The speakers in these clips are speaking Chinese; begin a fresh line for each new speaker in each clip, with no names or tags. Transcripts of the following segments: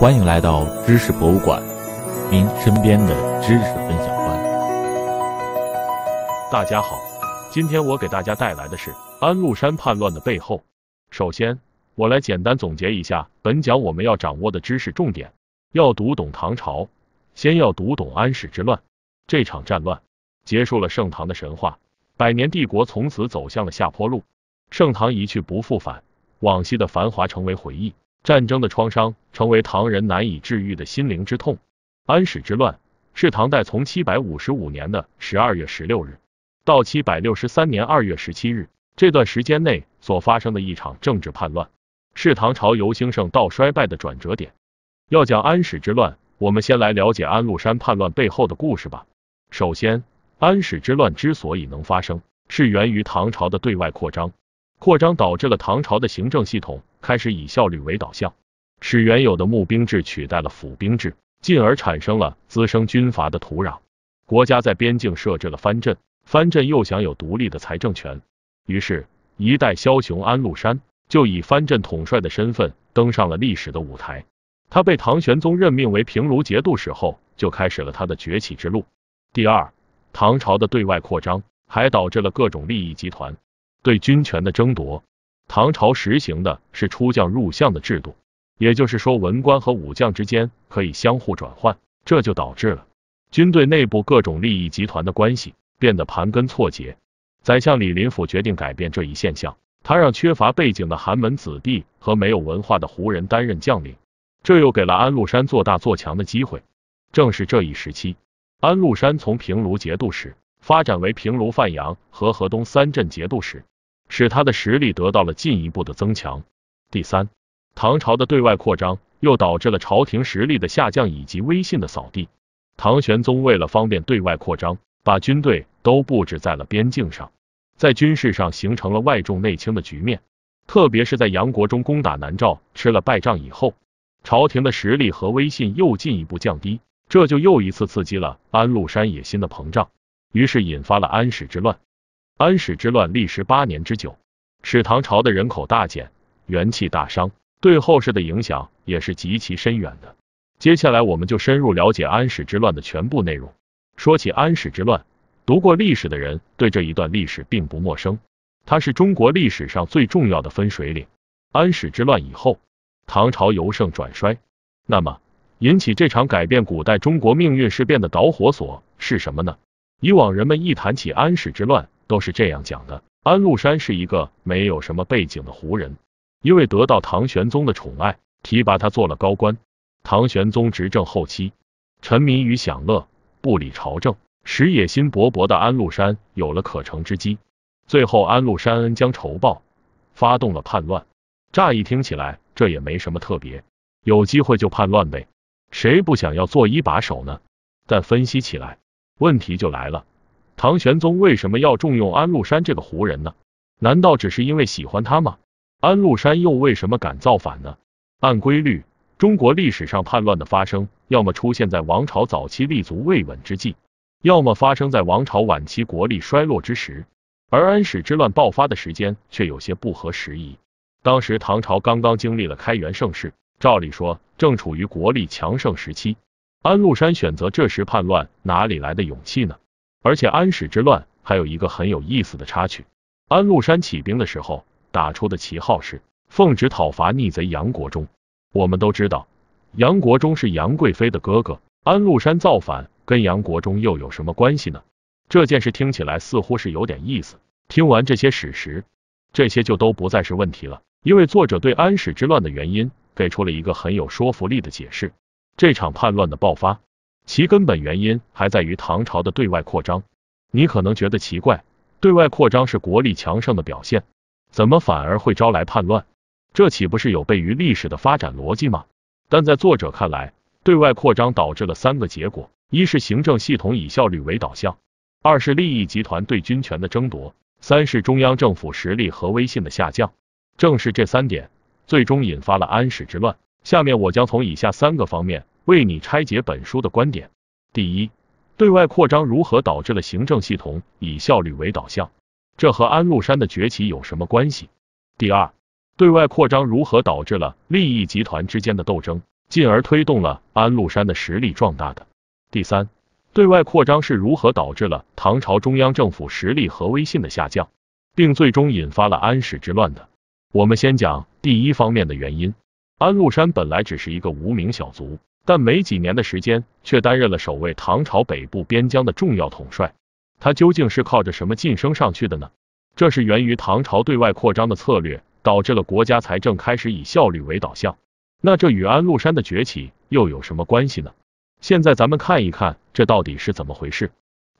欢迎来到知识博物馆，您身边的知识分享官。大家好，今天我给大家带来的是安禄山叛乱的背后。首先，我来简单总结一下本讲我们要掌握的知识重点。要读懂唐朝，先要读懂安史之乱这场战乱，结束了盛唐的神话，百年帝国从此走向了下坡路，盛唐一去不复返。往昔的繁华成为回忆，战争的创伤成为唐人难以治愈的心灵之痛。安史之乱是唐代从七百五十五年的十二月十六日到七百六十三年二月十七日这段时间内所发生的一场政治叛乱，是唐朝由兴盛到衰败的转折点。要讲安史之乱，我们先来了解安禄山叛乱背后的故事吧。首先，安史之乱之所以能发生，是源于唐朝的对外扩张。扩张导致了唐朝的行政系统开始以效率为导向，使原有的募兵制取代了府兵制，进而产生了滋生军阀的土壤。国家在边境设置了藩镇，藩镇又享有独立的财政权，于是，一代枭雄安禄山就以藩镇统帅的身份登上了历史的舞台。他被唐玄宗任命为平卢节度使后，就开始了他的崛起之路。第二，唐朝的对外扩张还导致了各种利益集团。对军权的争夺，唐朝实行的是出将入相的制度，也就是说，文官和武将之间可以相互转换，这就导致了军队内部各种利益集团的关系变得盘根错节。宰相李林甫决定改变这一现象，他让缺乏背景的寒门子弟和没有文化的胡人担任将领，这又给了安禄山做大做强的机会。正是这一时期，安禄山从平卢节度使发展为平卢、范阳和河东三镇节度使。使他的实力得到了进一步的增强。第三，唐朝的对外扩张又导致了朝廷实力的下降以及威信的扫地。唐玄宗为了方便对外扩张，把军队都布置在了边境上，在军事上形成了外重内轻的局面。特别是在杨国忠攻打南诏吃了败仗以后，朝廷的实力和威信又进一步降低，这就又一次刺激了安禄山野心的膨胀，于是引发了安史之乱。安史之乱历时八年之久，使唐朝的人口大减，元气大伤，对后世的影响也是极其深远的。接下来，我们就深入了解安史之乱的全部内容。说起安史之乱，读过历史的人对这一段历史并不陌生。它是中国历史上最重要的分水岭。安史之乱以后，唐朝由盛转衰。那么，引起这场改变古代中国命运事变的导火索是什么呢？以往人们一谈起安史之乱，都是这样讲的。安禄山是一个没有什么背景的胡人，因为得到唐玄宗的宠爱，提拔他做了高官。唐玄宗执政后期，沉迷于享乐，不理朝政，使野心勃勃的安禄山有了可乘之机。最后，安禄山恩将仇报，发动了叛乱。乍一听起来，这也没什么特别，有机会就叛乱呗，谁不想要做一把手呢？但分析起来，问题就来了。唐玄宗为什么要重用安禄山这个胡人呢？难道只是因为喜欢他吗？安禄山又为什么敢造反呢？按规律，中国历史上叛乱的发生，要么出现在王朝早期立足未稳之际，要么发生在王朝晚期国力衰落之时。而安史之乱爆发的时间却有些不合时宜。当时唐朝刚刚经历了开元盛世，照理说正处于国力强盛时期，安禄山选择这时叛乱，哪里来的勇气呢？而且安史之乱还有一个很有意思的插曲，安禄山起兵的时候打出的旗号是奉旨讨伐逆贼杨国忠。我们都知道杨国忠是杨贵妃的哥哥，安禄山造反跟杨国忠又有什么关系呢？这件事听起来似乎是有点意思。听完这些史实，这些就都不再是问题了，因为作者对安史之乱的原因给出了一个很有说服力的解释，这场叛乱的爆发。其根本原因还在于唐朝的对外扩张。你可能觉得奇怪，对外扩张是国力强盛的表现，怎么反而会招来叛乱？这岂不是有悖于历史的发展逻辑吗？但在作者看来，对外扩张导致了三个结果：一是行政系统以效率为导向；二是利益集团对军权的争夺；三是中央政府实力和威信的下降。正是这三点，最终引发了安史之乱。下面我将从以下三个方面。为你拆解本书的观点：第一，对外扩张如何导致了行政系统以效率为导向？这和安禄山的崛起有什么关系？第二，对外扩张如何导致了利益集团之间的斗争，进而推动了安禄山的实力壮大的？第三，对外扩张是如何导致了唐朝中央政府实力和威信的下降，并最终引发了安史之乱的？我们先讲第一方面的原因：安禄山本来只是一个无名小卒。但没几年的时间，却担任了守卫唐朝北部边疆的重要统帅。他究竟是靠着什么晋升上去的呢？这是源于唐朝对外扩张的策略，导致了国家财政开始以效率为导向。那这与安禄山的崛起又有什么关系呢？现在咱们看一看，这到底是怎么回事？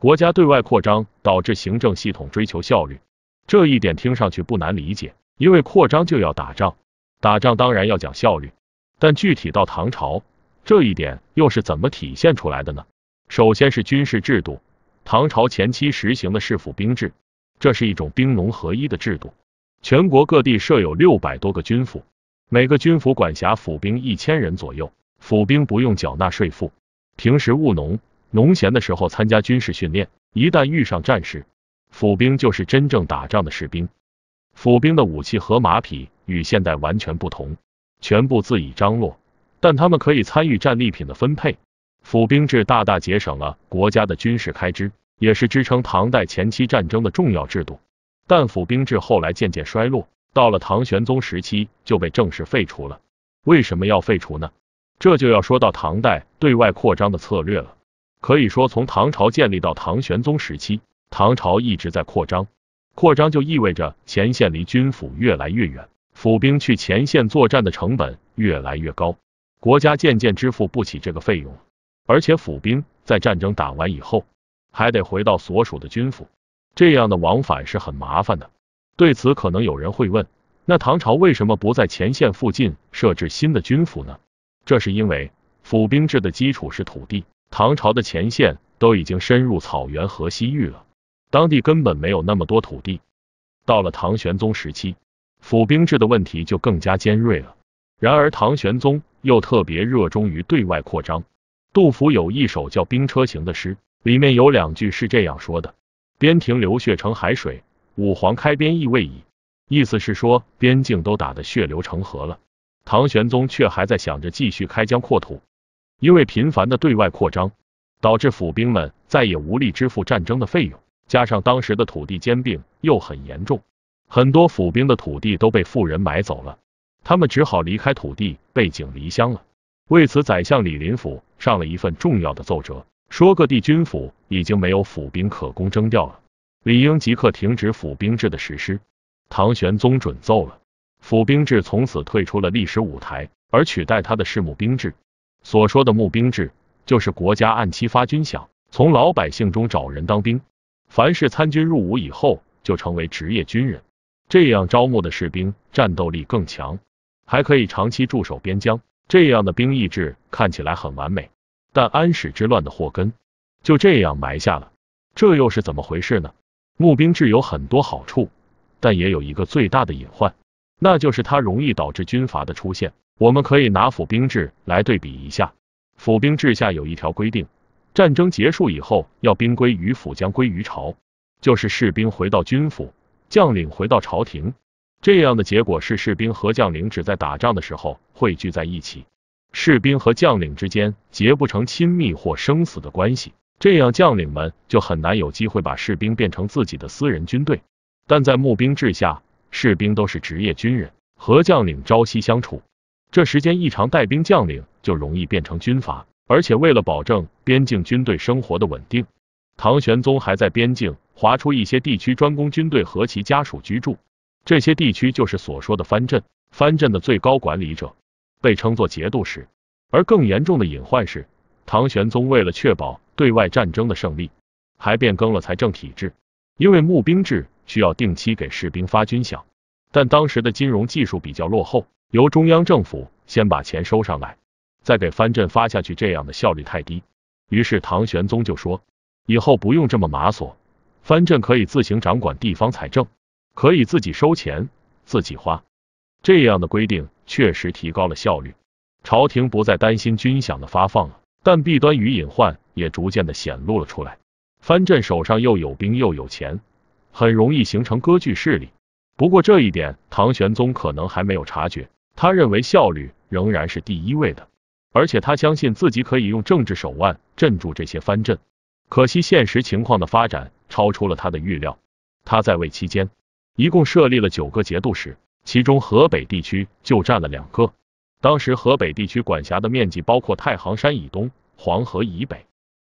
国家对外扩张导致行政系统追求效率，这一点听上去不难理解，因为扩张就要打仗，打仗当然要讲效率。但具体到唐朝。这一点又是怎么体现出来的呢？首先是军事制度，唐朝前期实行的是府兵制，这是一种兵农合一的制度。全国各地设有六百多个军府，每个军府管辖府兵一千人左右。府兵不用缴纳税赋，平时务农，农闲的时候参加军事训练。一旦遇上战事，府兵就是真正打仗的士兵。府兵的武器和马匹与现代完全不同，全部自己张罗。但他们可以参与战利品的分配，府兵制大大节省了国家的军事开支，也是支撑唐代前期战争的重要制度。但府兵制后来渐渐衰落，到了唐玄宗时期就被正式废除了。为什么要废除呢？这就要说到唐代对外扩张的策略了。可以说，从唐朝建立到唐玄宗时期，唐朝一直在扩张。扩张就意味着前线离军府越来越远，府兵去前线作战的成本越来越高。国家渐渐支付不起这个费用，而且府兵在战争打完以后，还得回到所属的军府，这样的往返是很麻烦的。对此，可能有人会问：那唐朝为什么不在前线附近设置新的军府呢？这是因为府兵制的基础是土地，唐朝的前线都已经深入草原和西域了，当地根本没有那么多土地。到了唐玄宗时期，府兵制的问题就更加尖锐了。然而，唐玄宗又特别热衷于对外扩张。杜甫有一首叫《兵车行》的诗，里面有两句是这样说的：“边庭流血成海水，五皇开边意未已。”意思是说，边境都打得血流成河了，唐玄宗却还在想着继续开疆扩土。因为频繁的对外扩张，导致府兵们再也无力支付战争的费用，加上当时的土地兼并又很严重，很多府兵的土地都被富人买走了。他们只好离开土地，背井离乡了。为此，宰相李林甫上了一份重要的奏折，说各地军府已经没有府兵可供征调了，理应即刻停止府兵制的实施。唐玄宗准奏了，府兵制从此退出了历史舞台，而取代他的是募兵制。所说的募兵制，就是国家按期发军饷，从老百姓中找人当兵，凡是参军入伍以后就成为职业军人，这样招募的士兵战斗力更强。还可以长期驻守边疆，这样的兵役制看起来很完美，但安史之乱的祸根就这样埋下了。这又是怎么回事呢？募兵制有很多好处，但也有一个最大的隐患，那就是它容易导致军阀的出现。我们可以拿府兵制来对比一下。府兵制下有一条规定，战争结束以后要兵归于府，将归于朝，就是士兵回到军府，将领回到朝廷。这样的结果是，士兵和将领只在打仗的时候汇聚在一起，士兵和将领之间结不成亲密或生死的关系。这样，将领们就很难有机会把士兵变成自己的私人军队。但在募兵制下，士兵都是职业军人，和将领朝夕相处，这时间一长，带兵将领就容易变成军阀。而且，为了保证边境军队生活的稳定，唐玄宗还在边境划出一些地区，专供军队和其家属居住。这些地区就是所说的藩镇，藩镇的最高管理者被称作节度使。而更严重的隐患是，唐玄宗为了确保对外战争的胜利，还变更了财政体制。因为募兵制需要定期给士兵发军饷，但当时的金融技术比较落后，由中央政府先把钱收上来，再给藩镇发下去，这样的效率太低。于是唐玄宗就说，以后不用这么麻索，藩镇可以自行掌管地方财政。可以自己收钱，自己花，这样的规定确实提高了效率，朝廷不再担心军饷的发放了。但弊端与隐患也逐渐的显露了出来，藩镇手上又有兵又有钱，很容易形成割据势力。不过这一点唐玄宗可能还没有察觉，他认为效率仍然是第一位的，而且他相信自己可以用政治手腕镇住这些藩镇。可惜现实情况的发展超出了他的预料，他在位期间。一共设立了九个节度使，其中河北地区就占了两个。当时河北地区管辖的面积包括太行山以东、黄河以北。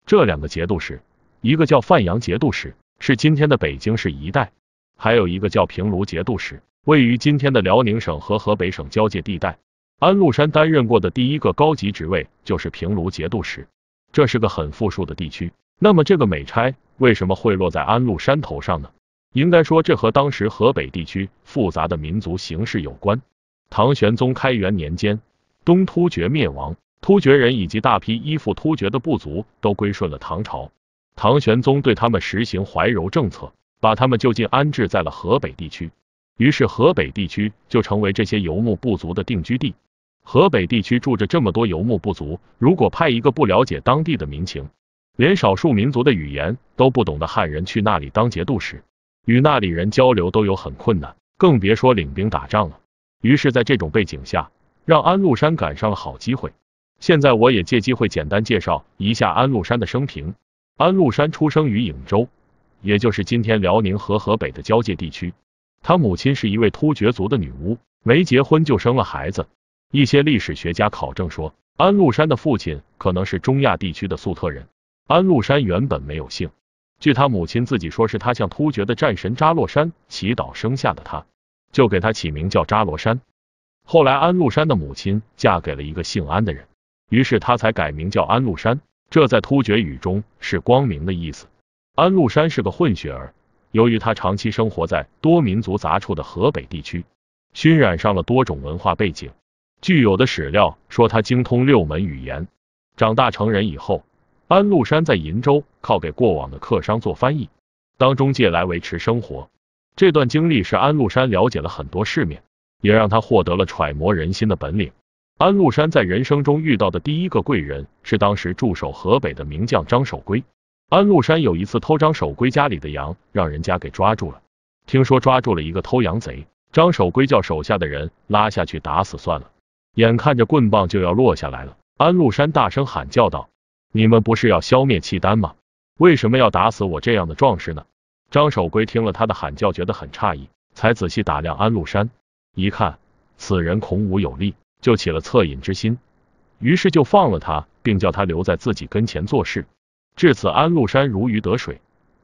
这两个节度使，一个叫范阳节度使，是今天的北京市一带；还有一个叫平卢节度使，位于今天的辽宁省和河北省交界地带。安禄山担任过的第一个高级职位就是平卢节度使，这是个很富庶的地区。那么这个美差为什么会落在安禄山头上呢？应该说，这和当时河北地区复杂的民族形势有关。唐玄宗开元年间，东突厥灭亡，突厥人以及大批依附突厥的部族都归顺了唐朝。唐玄宗对他们实行怀柔政策，把他们就近安置在了河北地区。于是，河北地区就成为这些游牧部族的定居地。河北地区住着这么多游牧部族，如果派一个不了解当地的民情、连少数民族的语言都不懂得汉人去那里当节度使，与那里人交流都有很困难，更别说领兵打仗了。于是，在这种背景下，让安禄山赶上了好机会。现在，我也借机会简单介绍一下安禄山的生平。安禄山出生于颍州，也就是今天辽宁和河北的交界地区。他母亲是一位突厥族的女巫，没结婚就生了孩子。一些历史学家考证说，安禄山的父亲可能是中亚地区的粟特人。安禄山原本没有姓。据他母亲自己说，是他向突厥的战神扎罗山祈祷生下的，他就给他起名叫扎罗山。后来安禄山的母亲嫁给了一个姓安的人，于是他才改名叫安禄山。这在突厥语中是光明的意思。安禄山是个混血儿，由于他长期生活在多民族杂处的河北地区，熏染上了多种文化背景。据有的史料说，他精通六门语言。长大成人以后。安禄山在银州靠给过往的客商做翻译、当中介来维持生活。这段经历是安禄山了解了很多世面，也让他获得了揣摩人心的本领。安禄山在人生中遇到的第一个贵人是当时驻守河北的名将张守珪。安禄山有一次偷张守珪家里的羊，让人家给抓住了。听说抓住了一个偷羊贼，张守珪叫手下的人拉下去打死算了。眼看着棍棒就要落下来了，安禄山大声喊叫道。你们不是要消灭契丹吗？为什么要打死我这样的壮士呢？张守珪听了他的喊叫，觉得很诧异，才仔细打量安禄山，一看此人孔武有力，就起了恻隐之心，于是就放了他，并叫他留在自己跟前做事。至此，安禄山如鱼得水，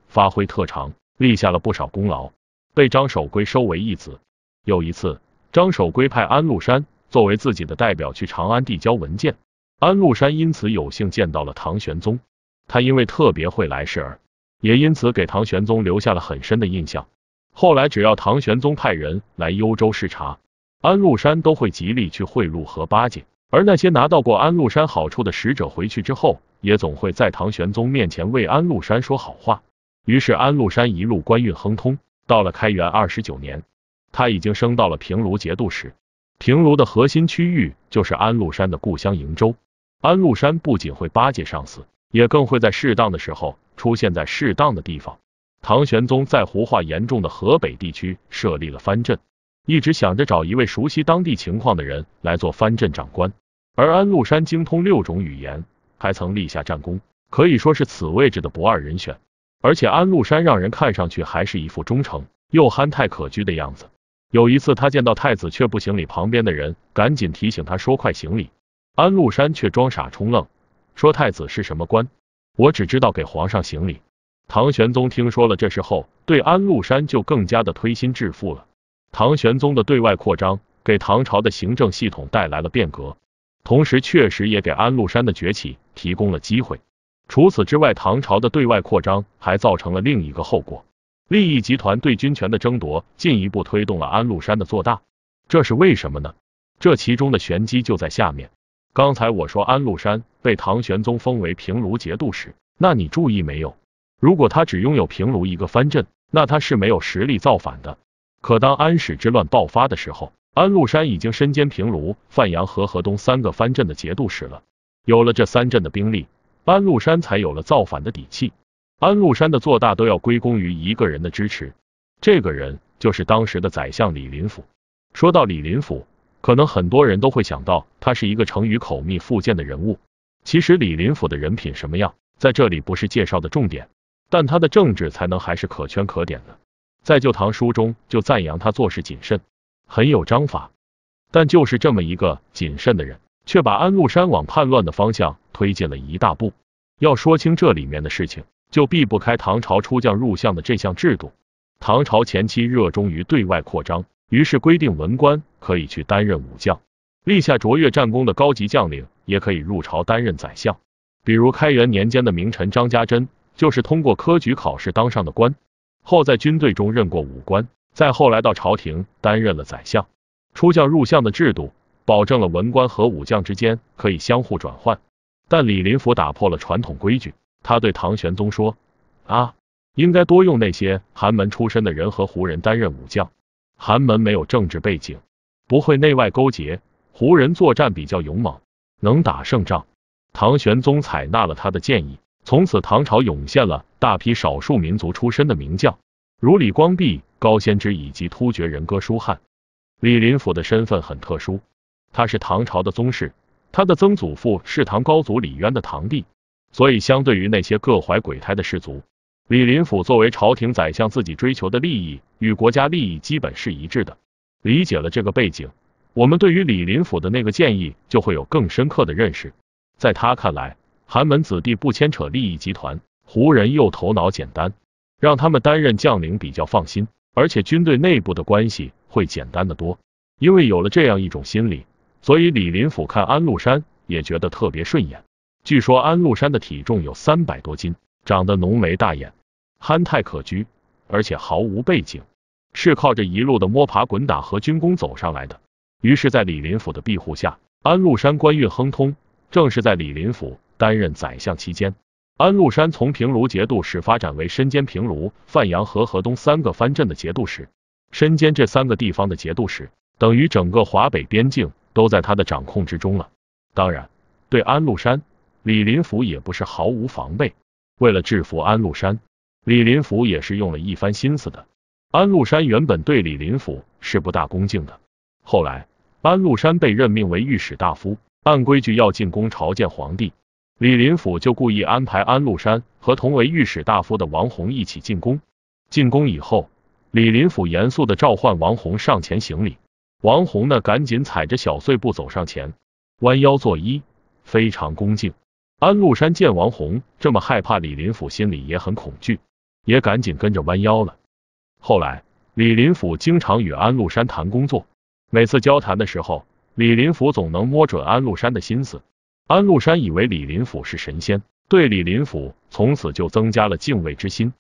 发挥特长，立下了不少功劳，被张守珪收为义子。有一次，张守珪派安禄山作为自己的代表去长安递交文件。安禄山因此有幸见到了唐玄宗，他因为特别会来事儿，也因此给唐玄宗留下了很深的印象。后来只要唐玄宗派人来幽州视察，安禄山都会极力去贿赂和巴结，而那些拿到过安禄山好处的使者回去之后，也总会在唐玄宗面前为安禄山说好话。于是安禄山一路官运亨通，到了开元二十九年，他已经升到了平卢节度使。平卢的核心区域就是安禄山的故乡瀛州。安禄山不仅会巴结上司，也更会在适当的时候出现在适当的地方。唐玄宗在胡化严重的河北地区设立了藩镇，一直想着找一位熟悉当地情况的人来做藩镇长官。而安禄山精通六种语言，还曾立下战功，可以说是此位置的不二人选。而且安禄山让人看上去还是一副忠诚又憨态可掬的样子。有一次他见到太子却不行礼，旁边的人赶紧提醒他说：“快行礼。”安禄山却装傻充愣，说：“太子是什么官？我只知道给皇上行礼。”唐玄宗听说了这事后，对安禄山就更加的推心置腹了。唐玄宗的对外扩张给唐朝的行政系统带来了变革，同时确实也给安禄山的崛起提供了机会。除此之外，唐朝的对外扩张还造成了另一个后果：利益集团对军权的争夺进一步推动了安禄山的做大。这是为什么呢？这其中的玄机就在下面。刚才我说安禄山被唐玄宗封为平卢节度使，那你注意没有？如果他只拥有平卢一个藩镇，那他是没有实力造反的。可当安史之乱爆发的时候，安禄山已经身兼平卢、范阳和河东三个藩镇的节度使了。有了这三镇的兵力，安禄山才有了造反的底气。安禄山的做大都要归功于一个人的支持，这个人就是当时的宰相李林甫。说到李林甫。可能很多人都会想到他是一个成语“口蜜腹剑”的人物。其实李林甫的人品什么样，在这里不是介绍的重点，但他的政治才能还是可圈可点的。在《旧唐书》中就赞扬他做事谨慎，很有章法。但就是这么一个谨慎的人，却把安禄山往叛乱的方向推进了一大步。要说清这里面的事情，就避不开唐朝出将入相的这项制度。唐朝前期热衷于对外扩张。于是规定，文官可以去担任武将，立下卓越战功的高级将领也可以入朝担任宰相。比如开元年间的名臣张家珍，就是通过科举考试当上的官，后在军队中任过武官，再后来到朝廷担任了宰相。出将入相的制度，保证了文官和武将之间可以相互转换。但李林甫打破了传统规矩，他对唐玄宗说：“啊，应该多用那些寒门出身的人和胡人担任武将。”寒门没有政治背景，不会内外勾结。胡人作战比较勇猛，能打胜仗。唐玄宗采纳了他的建议，从此唐朝涌现了大批少数民族出身的名将，如李光弼、高仙芝以及突厥人哥舒翰。李林甫的身份很特殊，他是唐朝的宗室，他的曾祖父是唐高祖李渊的堂弟，所以相对于那些各怀鬼胎的士族。李林甫作为朝廷宰相，自己追求的利益与国家利益基本是一致的。理解了这个背景，我们对于李林甫的那个建议就会有更深刻的认识。在他看来，寒门子弟不牵扯利益集团，胡人又头脑简单，让他们担任将领比较放心，而且军队内部的关系会简单得多。因为有了这样一种心理，所以李林甫看安禄山也觉得特别顺眼。据说安禄山的体重有三百多斤，长得浓眉大眼。憨态可掬，而且毫无背景，是靠着一路的摸爬滚打和军功走上来的。于是，在李林甫的庇护下，安禄山官运亨通。正是在李林甫担任宰相期间，安禄山从平卢节度使发展为身兼平卢、范阳和河东三个藩镇的节度使。身兼这三个地方的节度使，等于整个华北边境都在他的掌控之中了。当然，对安禄山，李林甫也不是毫无防备。为了制服安禄山。李林甫也是用了一番心思的。安禄山原本对李林甫是不大恭敬的，后来安禄山被任命为御史大夫，按规矩要进宫朝见皇帝，李林甫就故意安排安禄山和同为御史大夫的王弘一起进宫。进宫以后，李林甫严肃的召唤王弘上前行礼，王弘呢赶紧踩着小碎步走上前，弯腰作揖，非常恭敬。安禄山见王弘这么害怕李林甫，心里也很恐惧。也赶紧跟着弯腰了。后来，李林甫经常与安禄山谈工作，每次交谈的时候，李林甫总能摸准安禄山的心思。安禄山以为李林甫是神仙，对李林甫从此就增加了敬畏之心。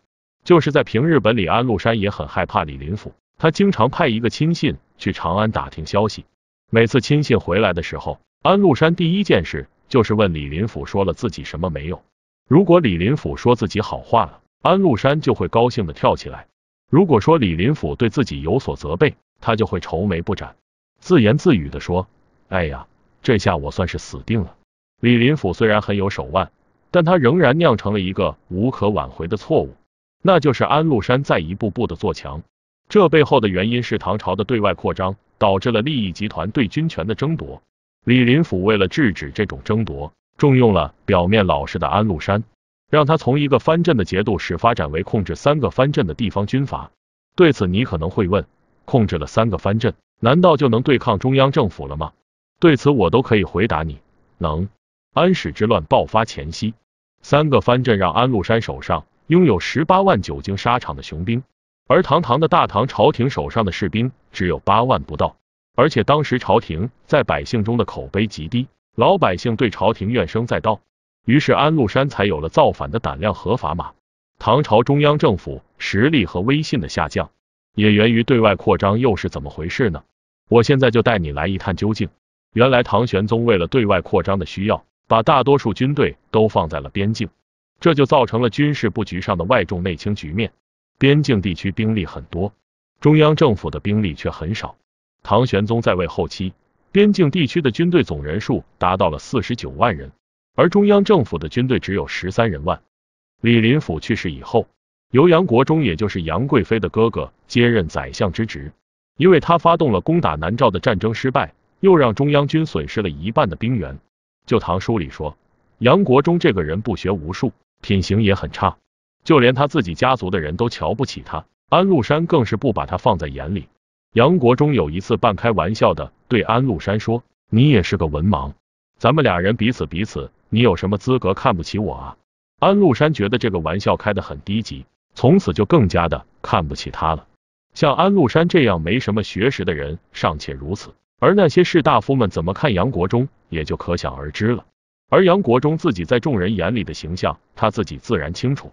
就是在平日，本里，安禄山也很害怕李林甫，他经常派一个亲信去长安打听消息。每次亲信回来的时候，安禄山第一件事就是问李林甫说了自己什么没有。如果李林甫说自己好话了。安禄山就会高兴的跳起来。如果说李林甫对自己有所责备，他就会愁眉不展，自言自语的说：“哎呀，这下我算是死定了。”李林甫虽然很有手腕，但他仍然酿成了一个无可挽回的错误，那就是安禄山在一步步的做强。这背后的原因是唐朝的对外扩张导致了利益集团对军权的争夺。李林甫为了制止这种争夺，重用了表面老实的安禄山。让他从一个藩镇的节度使发展为控制三个藩镇的地方军阀。对此，你可能会问：控制了三个藩镇，难道就能对抗中央政府了吗？对此，我都可以回答你：能。安史之乱爆发前夕，三个藩镇让安禄山手上拥有十八万久经沙场的雄兵，而堂堂的大唐朝廷手上的士兵只有八万不到，而且当时朝廷在百姓中的口碑极低，老百姓对朝廷怨声载道。于是安禄山才有了造反的胆量和砝码。唐朝中央政府实力和威信的下降，也源于对外扩张，又是怎么回事呢？我现在就带你来一探究竟。原来唐玄宗为了对外扩张的需要，把大多数军队都放在了边境，这就造成了军事布局上的外重内轻局面。边境地区兵力很多，中央政府的兵力却很少。唐玄宗在位后期，边境地区的军队总人数达到了四十九万人。而中央政府的军队只有十三人万。李林甫去世以后，由杨国忠，也就是杨贵妃的哥哥接任宰相之职。因为他发动了攻打南诏的战争失败，又让中央军损失了一半的兵员。旧唐书》里说，杨国忠这个人不学无术，品行也很差，就连他自己家族的人都瞧不起他。安禄山更是不把他放在眼里。杨国忠有一次半开玩笑的对安禄山说：“你也是个文盲，咱们俩人彼此彼此。”你有什么资格看不起我啊？安禄山觉得这个玩笑开得很低级，从此就更加的看不起他了。像安禄山这样没什么学识的人尚且如此，而那些士大夫们怎么看杨国忠，也就可想而知了。而杨国忠自己在众人眼里的形象，他自己自然清楚。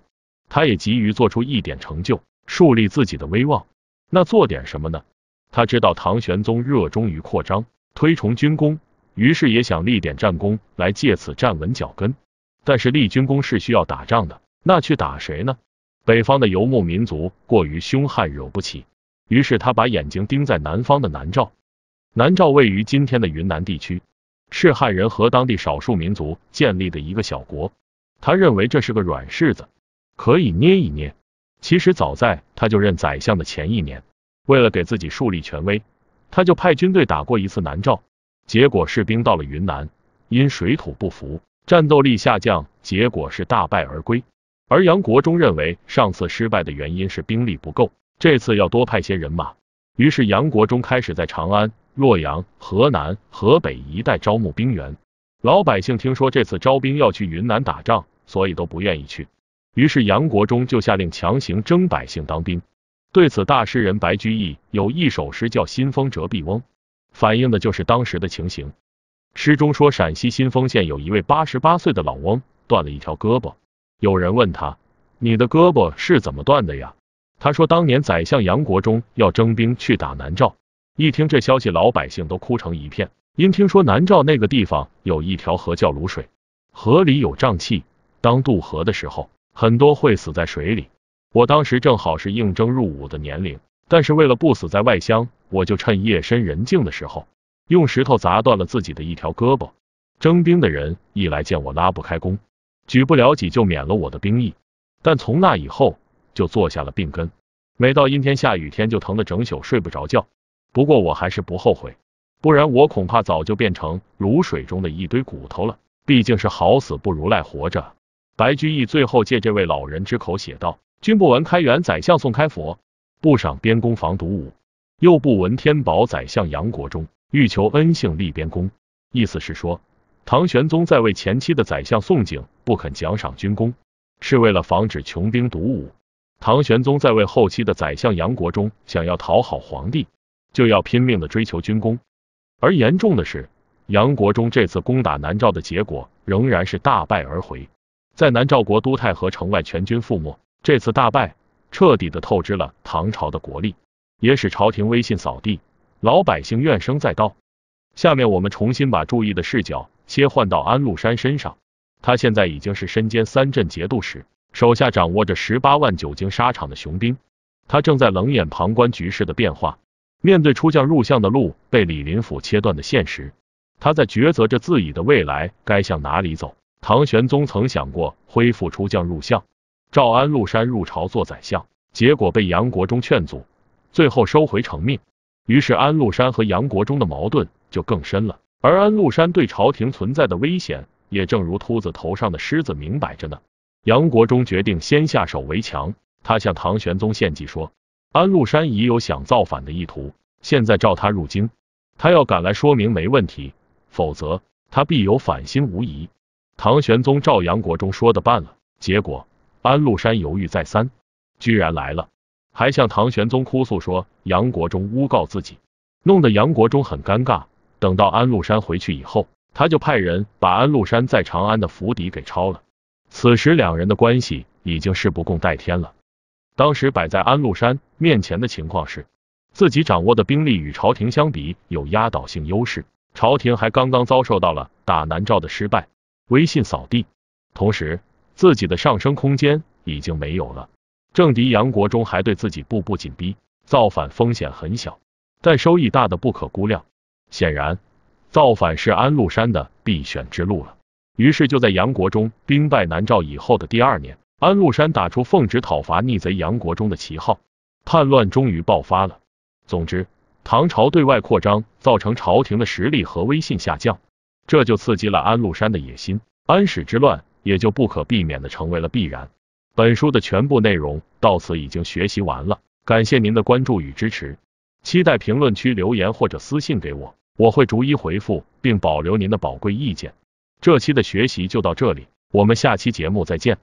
他也急于做出一点成就，树立自己的威望。那做点什么呢？他知道唐玄宗热衷于扩张，推崇军功。于是也想立点战功来借此站稳脚跟，但是立军功是需要打仗的，那去打谁呢？北方的游牧民族过于凶悍，惹不起。于是他把眼睛盯在南方的南诏。南诏位于今天的云南地区，是汉人和当地少数民族建立的一个小国。他认为这是个软柿子，可以捏一捏。其实早在他就任宰相的前一年，为了给自己树立权威，他就派军队打过一次南诏。结果，士兵到了云南，因水土不服，战斗力下降，结果是大败而归。而杨国忠认为上次失败的原因是兵力不够，这次要多派些人马。于是杨国忠开始在长安、洛阳、河南、河北一带招募兵员。老百姓听说这次招兵要去云南打仗，所以都不愿意去。于是杨国忠就下令强行征百姓当兵。对此，大诗人白居易有一首诗叫《新丰折臂翁》。反映的就是当时的情形。诗中说，陕西新丰县有一位八十八岁的老翁断了一条胳膊。有人问他：“你的胳膊是怎么断的呀？”他说：“当年宰相杨国忠要征兵去打南诏，一听这消息，老百姓都哭成一片。因听说南诏那个地方有一条河叫泸水，河里有瘴气，当渡河的时候，很多会死在水里。我当时正好是应征入伍的年龄。”但是为了不死在外乡，我就趁夜深人静的时候，用石头砸断了自己的一条胳膊。征兵的人一来，见我拉不开弓，举不了戟，就免了我的兵役。但从那以后，就坐下了病根，每到阴天下雨天，就疼得整宿睡不着觉。不过我还是不后悔，不然我恐怕早就变成卤水中的一堆骨头了。毕竟是好死不如赖活着。白居易最后借这位老人之口写道：“君不闻开元宰相宋开佛？”不赏边公防独武，又不闻天宝宰相杨国忠欲求恩幸立边公。意思是说，唐玄宗在位前期的宰相宋璟不肯奖赏军功，是为了防止穷兵黩武；唐玄宗在位后期的宰相杨国忠想要讨好皇帝，就要拼命的追求军功。而严重的是，杨国忠这次攻打南诏的结果仍然是大败而回，在南诏国都太和城外全军覆没。这次大败。彻底的透支了唐朝的国力，也使朝廷威信扫地，老百姓怨声载道。下面我们重新把注意的视角切换到安禄山身上，他现在已经是身兼三镇节度使，手下掌握着十八万久经沙场的雄兵，他正在冷眼旁观局势的变化。面对出将入相的路被李林甫切断的现实，他在抉择着自己的未来该向哪里走。唐玄宗曾想过恢复出将入相。召安禄山入朝做宰相，结果被杨国忠劝阻，最后收回成命。于是安禄山和杨国忠的矛盾就更深了。而安禄山对朝廷存在的危险，也正如秃子头上的虱子，明摆着呢。杨国忠决定先下手为强，他向唐玄宗献计说：“安禄山已有想造反的意图，现在召他入京，他要赶来说明没问题，否则他必有反心无疑。”唐玄宗照杨国忠说的办了，结果。安禄山犹豫再三，居然来了，还向唐玄宗哭诉说杨国忠诬告自己，弄得杨国忠很尴尬。等到安禄山回去以后，他就派人把安禄山在长安的府邸给抄了。此时两人的关系已经是不共戴天了。当时摆在安禄山面前的情况是，自己掌握的兵力与朝廷相比有压倒性优势，朝廷还刚刚遭受到了打南诏的失败，威信扫地，同时。自己的上升空间已经没有了，政敌杨国忠还对自己步步紧逼，造反风险很小，但收益大的不可估量。显然，造反是安禄山的必选之路了。于是，就在杨国忠兵败南诏以后的第二年，安禄山打出奉旨讨伐逆贼杨国忠的旗号，叛乱终于爆发了。总之，唐朝对外扩张造成朝廷的实力和威信下降，这就刺激了安禄山的野心。安史之乱。也就不可避免的成为了必然。本书的全部内容到此已经学习完了，感谢您的关注与支持，期待评论区留言或者私信给我，我会逐一回复并保留您的宝贵意见。这期的学习就到这里，我们下期节目再见。